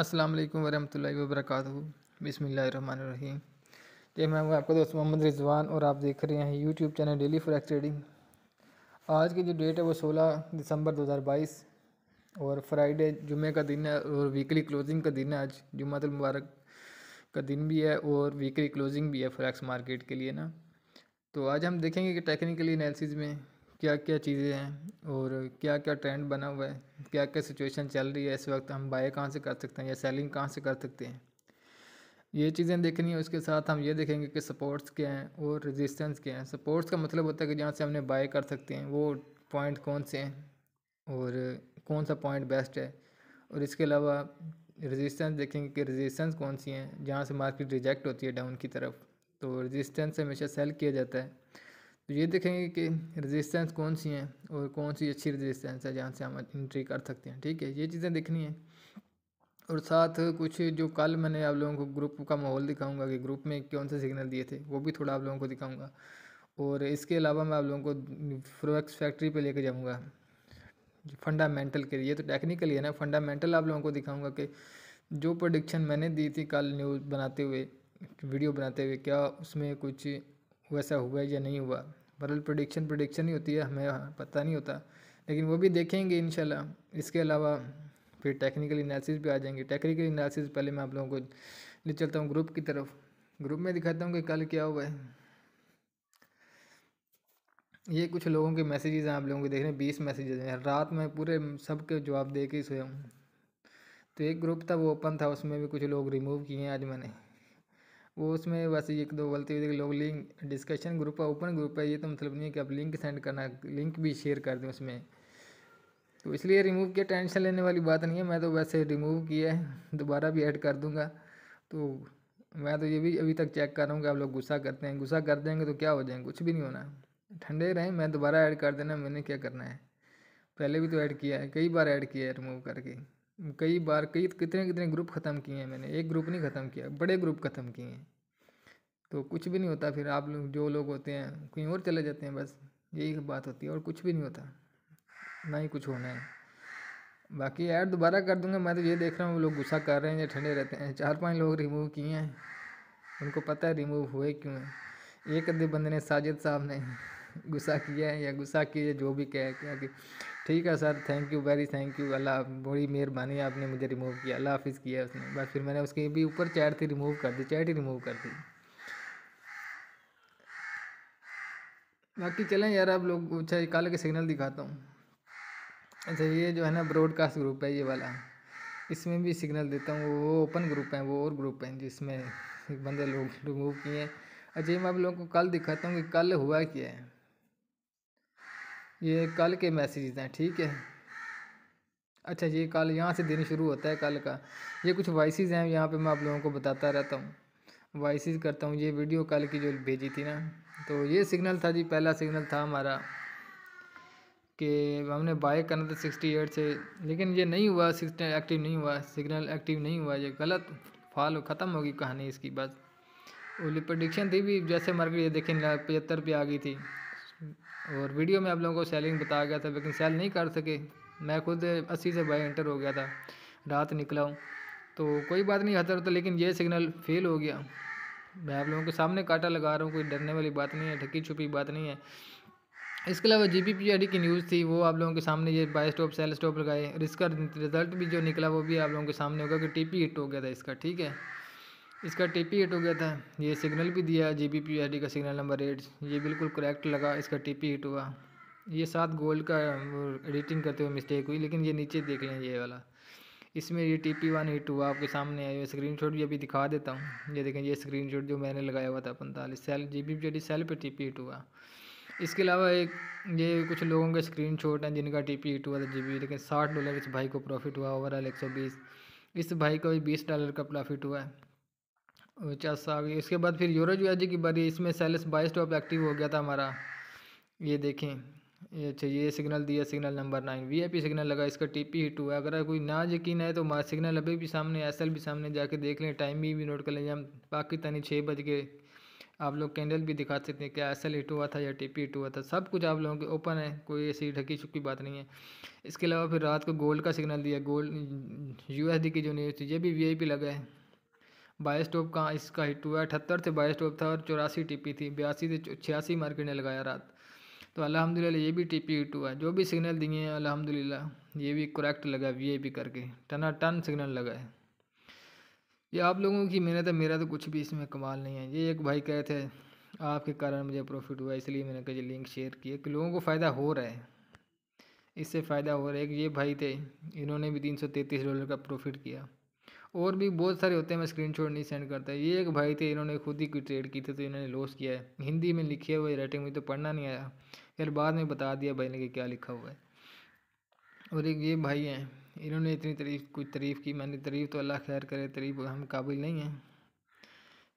अस्सलाम वालेकुम वरहमतुल्लाहि वबरकातुहू रहीम जी मैं हूँ आपका दोस्त मोहम्मद रिजवान और आप देख रहे हैं YouTube channel daily forex trading आज की जो डेट है वो 16 दिसंबर 2022 और फ्राइडे जुमे का दिन है और वीकली क्लोजिंग का दिन है आज जुमातुल मुबारक का दिन भी है और वीकली क्लोजिंग भी है फ्रैक्स मार्केट के लिए ना तो आज हम देखेंगे कि टेक्निकली एनालिसिस में क्या क्या चीज़ें हैं और क्या क्या ट्रेंड बना हुआ है क्या क्या सिचुएशन चल रही है इस वक्त हम बाय कहाँ से कर सकते हैं या सेलिंग कहाँ से कर सकते हैं ये चीज़ें देखनी है उसके साथ हम ये देखेंगे कि सपोर्ट्स क्या हैं और रेजिस्टेंस क्या हैं सपोर्ट्स का मतलब होता है कि जहाँ से हमने बाय कर सकते हैं वो पॉइंट कौन से हैं और कौन सा पॉइंट बेस्ट है और इसके अलावा रेजिस्टेंस देखेंगे कि रेजिस्टेंस कौन सी हैं जहाँ से मार्केट रिजेक्ट होती है डाउन की तरफ तो रेजिस्टेंस हमेशा सेल किया जाता है तो ये देखेंगे कि रजिस्टेंस कौन सी हैं और कौन सी अच्छी रजिस्टेंस है जहाँ से हम इंट्री कर सकते हैं ठीक है ये चीज़ें देखनी है और साथ कुछ जो कल मैंने आप लोगों को ग्रुप का माहौल दिखाऊंगा कि ग्रुप में कौन से सिग्नल दिए थे वो भी थोड़ा आप लोगों को दिखाऊंगा और इसके अलावा मैं आप लोगों को फ्रोक्स फैक्ट्री पे लेके जाऊंगा फंडामेंटल के लिए तो टेक्निकली है ना फंडामेंटल आप लोगों को दिखाऊंगा कि जो प्रोडिक्शन मैंने दी थी कल न्यूज़ बनाते हुए वीडियो बनाते हुए क्या उसमें कुछ वैसा हुआ है या नहीं हुआ बरल प्रोडिक्शन प्रोडिक्शन ही होती है हमें पता नहीं होता लेकिन वो भी देखेंगे इन इसके अलावा फिर टेक्निकल एनालिसिस भी आ जाएंगे टेक्निकल एनालिसिस पहले मैं आप लोगों को ले चलता हूँ ग्रुप की तरफ ग्रुप में दिखाता हूँ कि कल क्या हुआ है ये कुछ लोगों के मैसेजेस हैं आप लोगों को देख रहे हैं बीस मैसेजेस हैं रात में पूरे सब के जवाब दे के ही सोया हूँ तो एक ग्रुप था वो ओपन था उसमें भी कुछ लोग रिमूव किए हैं आज मैंने वो उसमें बस एक दो गलती हुई थी लोग लिंक डिस्कशन ग्रुप है ओपन ग्रुप है ये तो मतलब नहीं है कि आप लिंक सेंड करना लिंक भी शेयर कर दें उसमें तो इसलिए रिमूव किया टेंशन लेने वाली बात नहीं है मैं तो वैसे रिमूव किया है दोबारा भी ऐड कर दूँगा तो मैं तो ये भी अभी तक चेक कर रहा हूँ कि आप लोग गुस्सा करते हैं गुस्सा कर देंगे तो क्या हो जाएंगे कुछ भी नहीं होना ठंडे रहें मैं दोबारा ऐड कर देना मैंने क्या करना है पहले भी तो ऐड किया है कई बार ऐड किया है रिमूव करके कई बार कई कितने कितने ग्रुप ख़त्म किए हैं मैंने एक ग्रुप नहीं ख़त्म किया बड़े ग्रुप ख़त्म किए हैं तो कुछ भी नहीं होता फिर आप लोग जो लोग होते हैं कहीं और चले जाते हैं बस यही बात होती है और कुछ भी नहीं होता ना ही कुछ होना है बाकी ऐड दोबारा कर दूंगा मैं तो ये देख रहा हूँ वो लोग गुस्सा कर रहे हैं या ठंडे रहते हैं चार पांच लोग रिमूव किए हैं उनको पता है रिमूव हुए क्यों है एक अद्धे बंदे ने साजिद साहब ने गुस्सा किया है या गुस्सा किए जो भी कह क्या कि ठीक है sir thank you very thank you Allah बड़ी मेहरबानी आपने मुझे रिमूव किया अल्लाह हाफिज़ किया उसने बस फिर मैंने उसके भी ऊपर चैट थी रिमूव कर दी चैट ही रिमूव कर दी बाकी चलें यार आप लोग अच्छा कल के सिग्नल दिखाता हूँ अच्छा ये जो है ना ब्रॉडकास्ट ग्रुप है ये वाला इसमें भी सिग्नल देता हूँ वो ओपन ग्रुप हैं वो और ग्रुप हैं जिसमें बंदे लोग रिमूव किए हैं अच्छा ये मैं आप लोगों को कल दिखाता हूँ कि कल हुआ क्या है ये कल के मैसेजेस हैं ठीक है अच्छा ये कल यहाँ से दिन शुरू होता है कल का ये कुछ वॉइसिस हैं यहाँ पे मैं आप लोगों को बताता रहता हूँ वॉइसिस करता हूँ ये वीडियो कल की जो भेजी थी ना तो ये सिग्नल था जी पहला सिग्नल था हमारा कि हमने बाय करना था सिक्सटी एट से लेकिन ये नहीं हुआ सिग्नल एक्टिव नहीं हुआ सिग्नल एक्टिव नहीं हुआ ये गलत फॉल ख़त्म होगी कहानी इसकी बस ओली प्रडिक्शन थी भी जैसे मार्केट ये देखें पचहत्तर पे आ गई थी और वीडियो में आप लोगों को सेलिंग बताया गया था लेकिन सेल नहीं कर सके मैं खुद अस्सी से बाई एंटर हो गया था रात निकला हूँ तो कोई बात नहीं हतर तो लेकिन ये सिग्नल फेल हो गया मैं आप लोगों के सामने काटा लगा रहा हूँ कोई डरने वाली बात नहीं है ढकी छुपी बात नहीं है इसके अलावा जी पी की न्यूज़ थी वो आप लोगों के सामने ये बाय स्टॉप सेल स्टॉप लगाए और इसका रिजल्ट भी जो निकला वो भी आप लोगों के सामने होगा कि टीपी हिट हो गया था इसका ठीक है इसका टी पी हिट हो गया था ये सिग्नल भी दिया जी बी पी का सिग्नल नंबर एट ये बिल्कुल करेक्ट लगा इसका टी पी हिट हुआ ये सात गोल्ड का एडिटिंग करते हुए मिस्टेक हुई लेकिन ये नीचे देख लें ये वाला इसमें ये टी पी वन हिट हुआ आपके सामने आया स्क्रीन शॉट भी अभी दिखा देता हूँ ये देखें ये स्क्रीन शॉट जो मैंने लगाया हुआ था पैंतालीस sell G B P sell पर टी पी हिट हुआ इसके अलावा एक ये कुछ लोगों के स्क्रीन शॉट हैं जिनका टी पी हिट हुआ था जी बी लेकिन साठ डॉलर इस भाई को प्रॉफिट हुआ ओवरऑल एक सौ बीस इस भाई को भी बीस डॉलर का प्रॉफिट हुआ है पचास आ गई उसके बाद फिर यूरोजुआजी की बारी इसमें सेल्स बाईस टॉप एक्टिव हो गया था हमारा ये देखें ये अच्छा ये सिग्नल दिया signal number nine VIP signal लगा इसका टीपी हिट हुआ अगर कोई ना यकीन है तो मार सिग्नल अभी भी सामने एसएल भी सामने जाके देख लें टाइम भी, भी नोट कर लें हम पाकिस्तानी छः बज के आप लोग कैंडल भी दिखा सकते हैं क्या एसएल हिट हुआ था या टीपी हिट हुआ था सब कुछ आप लोगों के ओपन है कोई ऐसी ढकी छुकी बात नहीं है इसके अलावा फिर रात को गोल्ड का सिग्नल दिया गोल्ड यू की जो न्यूज़ थी ये भी वीआईपी लगा है बाईस टॉप कहाँ इसका हिट हुआ अठहत्तर से बाईस टॉप था और चौरासी टीपी थी बयासी से छियासी मार्केट ने लगाया रात तो अलहमदिल्ला ये भी टीपी हिट हुआ जो भी सिग्नल दिए हैं अलहमदिल्ला ये भी करेक्ट लगा वी करके टना टन सिग्नल लगाए ये आप लोगों की मेहनत है मेरा तो कुछ भी इसमें कमाल नहीं है ये एक भाई कहे थे आपके कारण मुझे प्रॉफिट हुआ इसलिए मैंने कहा लिंक शेयर किया कि लोगों को फ़ायदा हो रहा है इससे फ़ायदा हो रहा है एक ये भाई थे इन्होंने भी तीन सौ तैंतीस डॉलर का प्रॉफिट किया और भी बहुत सारे होते हैं मैं स्क्रीन नहीं सेंड करता ये एक भाई थे इन्होंने खुद ही कोई ट्रेड की थी तो इन्होंने लॉस किया है हिंदी में लिखे हुए राइटिंग में तो पढ़ना नहीं आया फिर बाद में बता दिया भाई ने कि क्या लिखा हुआ है और एक ये भाई हैं इन्होंने इतनी तरीफ कुछ तारीफ़ की मैंने तारीफ़ तो अल्लाह खैर करे तरीफ़ हम काबिल नहीं हैं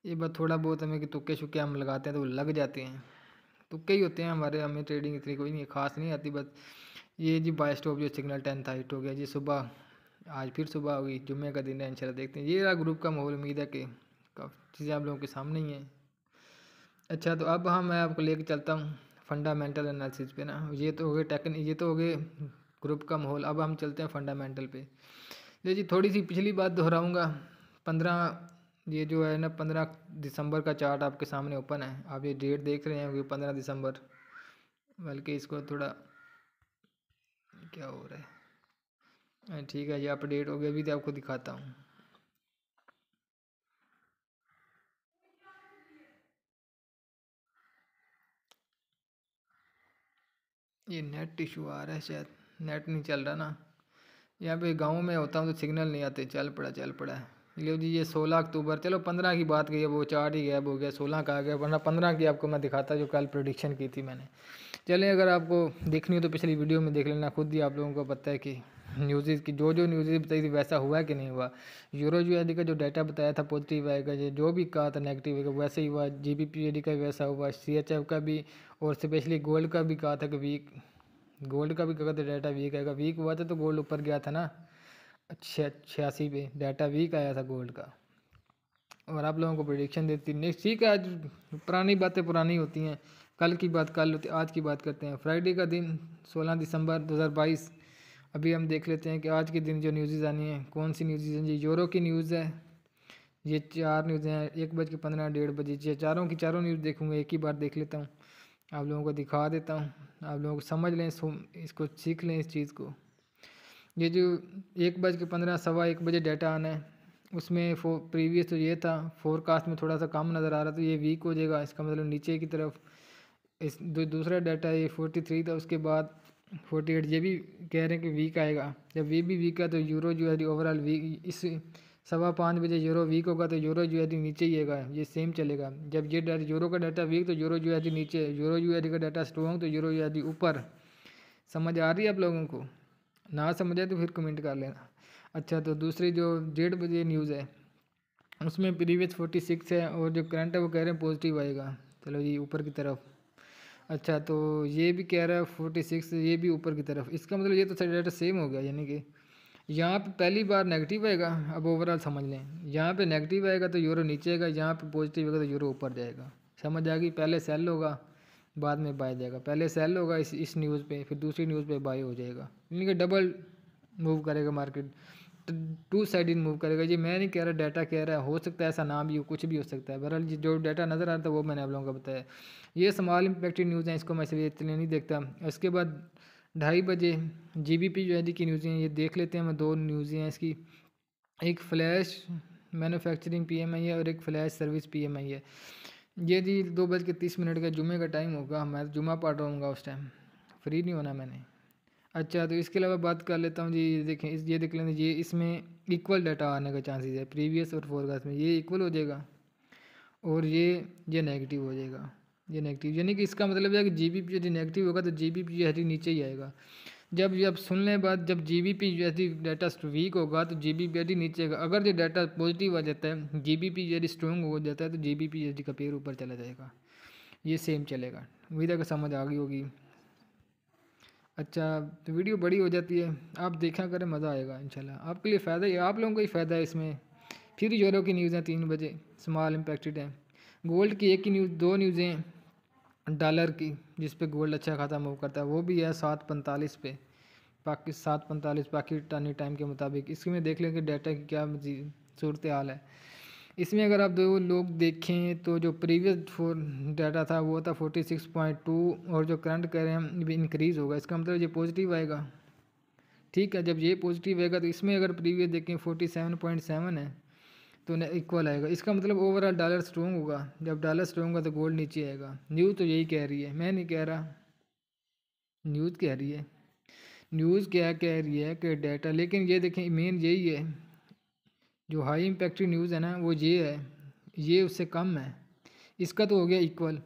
ये बात थोड़ा बहुत हमें कि तुक्के शुक्के हम लगाते हैं तो वो लग जाते हैं तुक्के ही होते हैं हमारे हमें ट्रेडिंग इतनी कोई नहीं खास नहीं आती बस ये जी बाय स्टॉप जो सिग्नल टेन था हिट हो गया जी सुबह आज फिर सुबह होगी जुम्मे का दिन है इंशाल्लाह देखते हैं ये रहा ग्रुप का माहौल उम्मीद है कि काफ़ी चीज़ें आप लोगों के सामने ही हैं अच्छा तो अब हाँ मैं आपको लेकर चलता हूँ फंडामेंटल एनालिसिस पे ना ये तो हो गए टेक्न ये तो हो गए ग्रुप का माहौल अब हम चलते हैं फंडामेंटल पे जी जी थोड़ी सी पिछली बात दोहराऊँगा पंद्रह ये जो है ना पंद्रह दिसंबर का चार्ट आपके सामने ओपन है आप ये डेट देख रहे हैं पंद्रह दिसंबर बल्कि इसको थोड़ा क्या हो रहा है हाँ, ठीक है ये अपडेट हो गया अभी तो आपको दिखाता हूँ ये नेट इशू आ रहा है शायद नेट नहीं चल रहा ना यहाँ पे गाँव में होता हूँ तो सिग्नल नहीं आते चल पड़ा चल पड़ा लियो जी ये सोलह अक्टूबर चलो पंद्रह की बात गई है वो चार ही गैप हो गया सोलह का आ गया वरना पंद्रह की आपको मैं दिखाता जो कल प्रोडिक्शन की थी मैंने चलें अगर आपको देखनी हो तो पिछली वीडियो में देख लेना खुद ही आप लोगों को पता है कि न्यूज़ेज़ की जो जो न्यूज़ेज़ बताई थी वैसा हुआ कि नहीं हुआ यूरो यू का जो डाटा बताया था पॉजिटिव आएगा जो भी कहा था नेगेटिव आएगा वैसे ही हुआ जी बी पी का भी वैसा हुआ सी का भी और स्पेशली गोल्ड का भी कहा था कि वीक गोल्ड का भी कहा था डाटा वीक आएगा वीक हुआ था तो गोल्ड ऊपर गया था ना छियासी पे डाटा वीक आया था गोल्ड का और आप लोगों को प्रोडिक्शन देती नेक्स्ट ठीक है आज पुरानी बातें पुरानी होती हैं कल की बात कल होती आज की बात करते हैं फ्राइडे का दिन सोलह दिसंबर दो हज़ार बाईस अभी हम देख लेते हैं कि आज के दिन जो न्यूज़ आनी है कौन सी न्यूज़ हैं जी यूरो की न्यूज़ है ये चार न्यूज़ें हैं एक बज के पंद्रह डेढ़ बजे ये चारों की चारों न्यूज़ देखूँगा एक ही बार देख लेता हूँ आप लोगों को दिखा देता हूँ आप लोगों को समझ लें इसको सीख लें इस चीज़ को ये जो एक बज के पंद्रह सवा एक बजे डाटा आना है उसमें फो प्रीवियस तो ये था फोरकास्ट में थोड़ा सा कम नज़र आ रहा था ये वीक हो जाएगा इसका मतलब नीचे की तरफ इस दूसरा डाटा ये फोर्टी थ्री था उसके बाद फोर्टी एट ये भी कह रहे हैं कि वीक आएगा जब ये भी वीक है तो यूरो जो है ओवरऑल वीक इस सवा पाँच बजे यूरो वीक होगा तो यूरो जो है नीचे ही आएगा ये सेम चलेगा जब ये डाटा यूरो का डाटा वीक तो यूरो जो है नीचे यूरो जो है का डाटा स्ट्रॉन्ग तो यूरो जो है ऊपर समझ आ रही है आप लोगों को ना समझ आए तो फिर कमेंट कर लेना अच्छा तो दूसरी जो डेढ़ बजे न्यूज़ है उसमें प्रीवियस फोर्टी सिक्स है और जो करंट है वो कह रहे हैं पॉजिटिव आएगा चलो जी ऊपर की तरफ अच्छा तो ये भी कह रहा है फोर्टी सिक्स ये भी ऊपर की तरफ इसका मतलब ये तो सारे डाटा सेम हो गया यानी कि यहाँ पे पहली बार नेगेटिव आएगा अब ओवरऑल समझ लें यहाँ पे नेगेटिव आएगा तो यूरो नीचे आएगा यहाँ पे पॉजिटिव आएगा तो यूरो ऊपर जाएगा समझ आ गई पहले सेल होगा बाद में बाय जाएगा पहले सेल होगा इस इस न्यूज़ पर फिर दूसरी न्यूज़ पर बाय हो जाएगा यानी कि डबल मूव करेगा मार्केट टू साइड मूव करेगा जी मैं नहीं कह रहा डाटा कह रहा है हो सकता है ऐसा ना भी हो कुछ भी हो सकता है बहरहाल जो डाटा नज़र आ रहा था वो मैंने आप लोगों को बताया ये स्मॉल इम्पेक्टेड न्यूज़ हैं इसको मैं इसलिए इतने नहीं देखता इसके बाद ढाई बजे जी बी पी जो है की न्यूज़ें ये देख लेते हैं मैं दो न्यूज़ें हैं इसकी एक flash manufacturing P M I है और एक flash service P M I है ये जी दो बज के तीस मिनट का जुमे का टाइम होगा मैं जुमा पढ़ रहा हूँ उस टाइम फ्री नहीं होना मैंने अच्छा तो इसके अलावा बात कर लेता हूँ जी देखें इस ये देख लेंगे ये इसमें इक्वल डाटा आने का चांसेस है प्रीवियस और फोरकास्ट में ये इक्वल हो जाएगा और ये ये नेगेटिव हो जाएगा ये नेगेटिव यानी कि इसका मतलब है कि जी बी पी यदि नेगेटिव होगा तो जी बी पी यू नीचे ही आएगा जब ये सुन लें बात जब जी बी पी यदि डाटा वीक होगा तो जी बी पी यदि नीचे आएगा अगर जो डाटा पॉजिटिव आ जाता है जी बी पी यदि स्ट्रॉन्ग हो जाता है तो जी बी पी यदि का पेयर ऊपर चला जाएगा ये सेम चलेगा उम्मीद कि समझ आ गई होगी अच्छा तो वीडियो बड़ी हो जाती है आप देखा करें मज़ा आएगा इनशाला आपके लिए फ़ायदा ही आप लोगों को ही फ़ायदा है इसमें फिर जोरों की न्यूज़ें तीन बजे स्मॉल इम्पेक्टेड हैं गोल्ड की एक ही न्यूज़ दो न्यूज़ें डॉलर की जिस पे गोल्ड अच्छा खासा मूव करता है वो भी है सात पैंतालीस पे बाकी सात पैंतालीस पाकिस्तानी टाइम के मुताबिक इसमें देख लेंगे डाटा की क्या सूरत हाल है इसमें अगर आप दो लोग देखें तो जो प्रीवियस फोर डाटा था वो था फोर्टी सिक्स पॉइंट टू और जो करंट कह रहे हैं भी इंक्रीज़ होगा इसका मतलब ये पॉजिटिव आएगा ठीक है जब ये पॉजिटिव आएगा तो इसमें अगर प्रीवियस देखें फोर्टी सेवन पॉइंट सेवन है तो इक्वल आएगा इसका मतलब ओवरऑल डॉलर स्ट्रॉन्ग होगा जब डॉलर स्ट्रॉन्ग होगा तो गोल्ड नीचे आएगा न्यूज़ तो यही कह रही है मैं नहीं कह रहा न्यूज़ कह रही है न्यूज़ क्या कह रही है कि डाटा लेकिन ये देखें मेन यही है जो हाई इम्पेक्ट न्यूज़ है ना वो ये है ये उससे कम है इसका तो हो गया इक्वल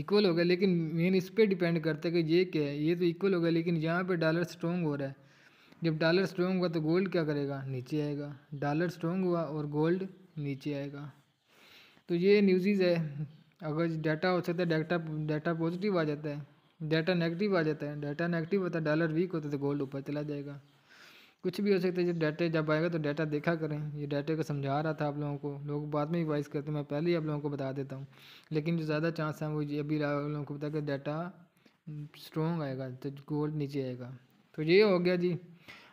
इक्वल हो गया लेकिन मेन इस पर डिपेंड करता है कि ये क्या है ये तो इक्वल हो गया लेकिन यहाँ पे डॉलर स्ट्रॉन्ग हो रहा है जब डॉलर स्ट्रॉन्ग हुआ तो गोल्ड क्या करेगा नीचे आएगा डॉलर स्ट्रॉन्ग हुआ और गोल्ड नीचे आएगा तो ये न्यूज़ है अगर डाटा हो सकता है डाटा डाटा पॉजिटिव आ जाता है डाटा नेगेटिव आ जाता है डाटा नेगेटिव होता है डॉलर वीक होता है तो गोल्ड ऊपर चला जाएगा कुछ भी हो सकता है जब डाटा जब आएगा तो डाटा देखा करें ये डाटा को समझा रहा था आप लोगों को लोग बाद में एडवाइस करते हैं मैं पहले ही आप लोगों को बता देता हूँ लेकिन जो ज़्यादा चांस है वो ये अभी आप लोगों को बता कि डाटा स्ट्रॉन्ग आएगा तो गोल्ड नीचे आएगा तो ये हो गया जी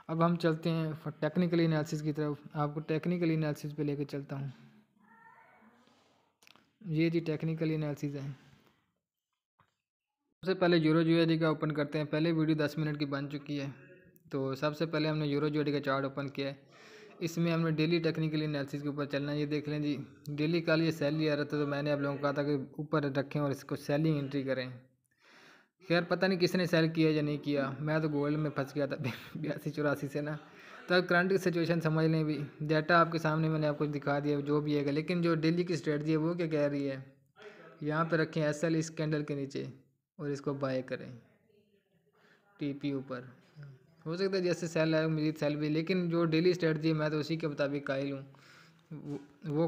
अब हम चलते हैं टेक्निकल एनालिसिस की तरफ आपको टेक्निकल एनालिसिस पर लेकर चलता हूँ ये जी टेक्निकल एनालिसिस है सबसे पहले यूरो जी का ओपन करते हैं पहले वीडियो दस मिनट की बन चुकी है तो सबसे पहले हमने यूरो जोड़ी का चार्ट ओपन किया है इसमें हमने डेली टेक्निकली एनालिसिस के ऊपर चलना ये देख लें जी डेली कल ये सैली आ रहा था तो मैंने आप लोगों को कहा था कि ऊपर रखें और इसको सेलिंग एंट्री करें खैर पता नहीं किसने सेल किया या नहीं किया मैं तो गोल्ड में फंस गया था बयासी चौरासी से ना तो करंट की सिचुएशन समझ लें भी डाटा आपके सामने मैंने आपको दिखा दिया जो भी है लेकिन जो डेली की स्ट्रेटजी है वो क्या कह रही है यहाँ पर रखें एस एल e के नीचे और इसको बाय करें टी पी ऊपर हो सकता है जैसे सेल है मजीद सेल भी लेकिन जो डेली स्ट्रेटजी है मैं तो उसी के मुताबिक कायल हूँ वो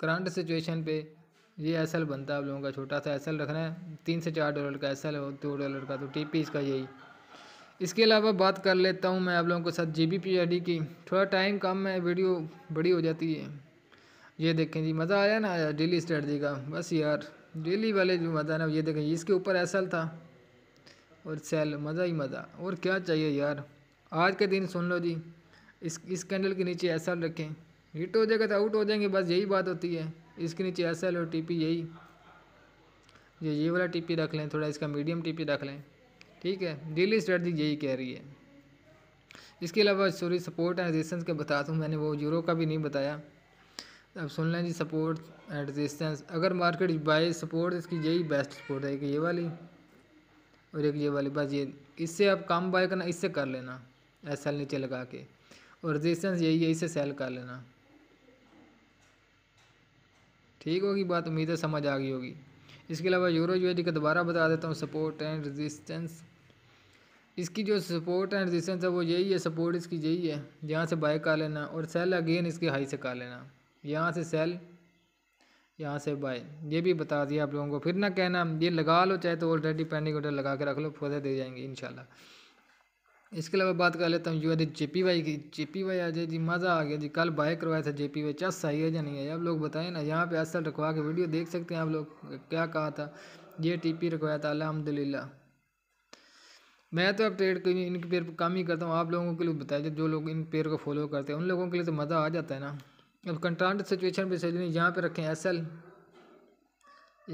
करंट सिचुएशन पे ये एस एल बनता है आप लोगों का छोटा सा एस एल रखना है तीन से चार डॉलर का एस एल हो दो डॉलर का तो टी पी इसका यही इसके अलावा बात कर लेता हूँ मैं आप लोगों के साथ G B P R D की थोड़ा टाइम कम है वीडियो बड़ी हो जाती है ये देखें जी मज़ा आया ना आया डेली स्ट्रेटजी का बस यार डेली वाले जो मज़ा ना ये देखें इसके ऊपर एस एल था और सेल मज़ा ही मज़ा और क्या चाहिए यार आज के दिन सुन लो जी इस इस कैंडल के नीचे एल रखें हिट हो जाएगा तो आउट हो जाएंगे बस यही बात होती है इसके नीचे एस एल और टी पी यही ये ये वाला टी पी रख लें थोड़ा इसका मीडियम टी पी रख लें ठीक है डेली स्ट्रेटजी यही कह रही है इसके अलावा सॉरी सपोर्ट एंड रेजिस्टेंस के बता दूँ मैंने वो यूरो का भी नहीं बताया अब सुन लें जी सपोर्ट एंड रेजिस्टेंस अगर मार्केट बाय सपोर्ट इसकी यही बेस्ट सपोर्ट है कि ये वाली और एक ये वाली बस ये इससे आप काम बाय करना इससे कर लेना एस नीचे लगा के और रजिस्टेंस यही है इसे सेल कर लेना ठीक होगी बात उम्मीद है समझ आ गई होगी इसके अलावा यूरो यूएडी का दोबारा बता देता हूँ सपोर्ट एंड रेजिस्टेंस इसकी जो सपोर्ट एंड रेजिस्टेंस है वो यही है सपोर्ट इसकी यही है यहाँ से बाय कर लेना और सेल अगेन इसके हाई से कर लेना यहाँ से सेल यहाँ से बाय ये भी बता दिया आप लोगों को फिर ना कहना ये लगा लो चाहे तो ऑलरेडी पेंडिंग ऑर्डर लगा के रख लो फोदे दे जाएंगे इनशाला इसके अलावा बात कर लेता हूँ U I J P Y की जे पी वाई आ जाए जी मज़ा आ गया जी कल बाय करवाया था जे पी वाई चस सही है या नहीं है आप लोग बताएं ना यहाँ पे असल रखवा के वीडियो देख सकते हैं आप लोग क्या कहा था ये टी पी रखवाया था अलहमदिल्ला मैं तो अब ट्रेड इन पेयर पर काम ही करता हूँ आप लोगों के लिए बताया जो लोग इन पेयर को फॉलो करते हैं उन लोगों के लिए तो मज़ा आ जाता है ना अब कंट्रांट सिचुएशन पे सोचनी यहाँ पे रखें एस एल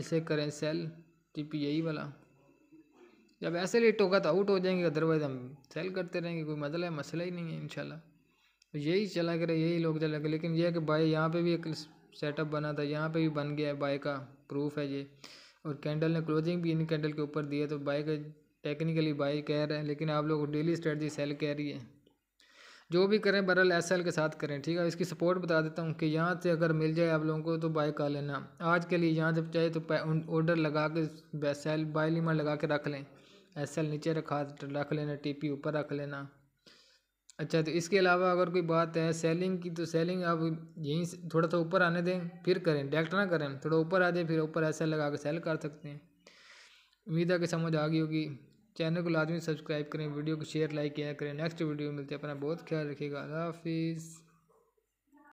इसे करें सेल टी पी यही वाला जब एल लेट होगा तो आउट हो जाएंगे अदरवाइज़ हम सेल करते रहेंगे कोई मसला है मसला ही नहीं है इनशाला तो यही चला करे यही लोग चला करें लेकिन यह है कि बाय यहाँ पे भी एक सेटअप बना था यहाँ पे भी बन गया है बाय का प्रूफ है ये और कैंडल ने क्लोजिंग भी इन कैंडल के ऊपर दिया तो बाय का टेक्निकली बाय कह रहे हैं लेकिन आप लोग डेली स्ट्रेटजी सेल कह रही है जो भी करें बरल एस के साथ करें ठीक है इसकी सपोर्ट बता देता हूँ कि यहाँ से अगर मिल जाए आप लोगों को तो बाय कर लेना आज के लिए यहाँ जब चाहे तो ऑर्डर लगा के सेल बाय लिमिट लगा के रख लें एस नीचे रखा रख लेना टी ऊपर रख लेना अच्छा तो इसके अलावा अगर कोई बात है सेलिंग की तो सेलिंग आप यहीं से थोड़ा सा ऊपर आने दें फिर करें डायरेक्ट ना करें थोड़ा ऊपर आ जाए फिर ऊपर ऐसा लगा के सेल कर सकते हैं उम्मीद है कि समझ आ गई होगी चैनल को लाजमी सब्सक्राइब करें वीडियो को शेयर लाइक किया करें नेक्स्ट वीडियो मिलते हैं अपना बहुत ख्याल रखिएगा हाफिज़